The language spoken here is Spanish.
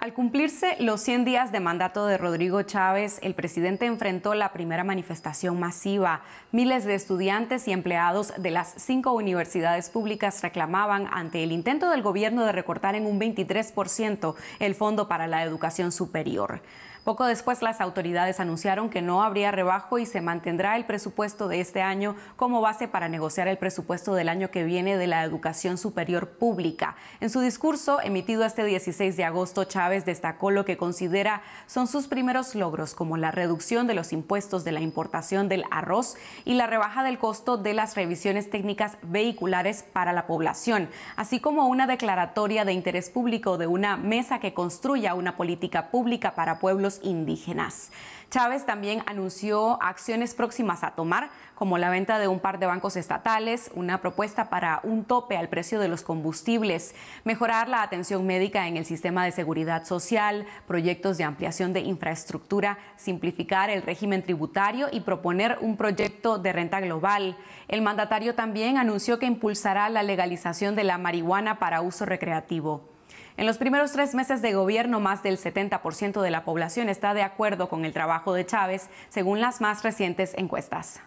Al cumplirse los 100 días de mandato de Rodrigo Chávez, el presidente enfrentó la primera manifestación masiva. Miles de estudiantes y empleados de las cinco universidades públicas reclamaban ante el intento del gobierno de recortar en un 23% el fondo para la educación superior. Poco después las autoridades anunciaron que no habría rebajo y se mantendrá el presupuesto de este año como base para negociar el presupuesto del año que viene de la educación superior pública. En su discurso emitido este 16 de agosto, Chávez destacó lo que considera son sus primeros logros, como la reducción de los impuestos de la importación del arroz y la rebaja del costo de las revisiones técnicas vehiculares para la población, así como una declaratoria de interés público de una mesa que construya una política pública para pueblos indígenas. Chávez también anunció acciones próximas a tomar, como la venta de un par de bancos estatales, una propuesta para un tope al precio de los combustibles, mejorar la atención médica en el sistema de seguridad social, proyectos de ampliación de infraestructura, simplificar el régimen tributario y proponer un proyecto de renta global. El mandatario también anunció que impulsará la legalización de la marihuana para uso recreativo. En los primeros tres meses de gobierno, más del 70% de la población está de acuerdo con el trabajo de Chávez, según las más recientes encuestas.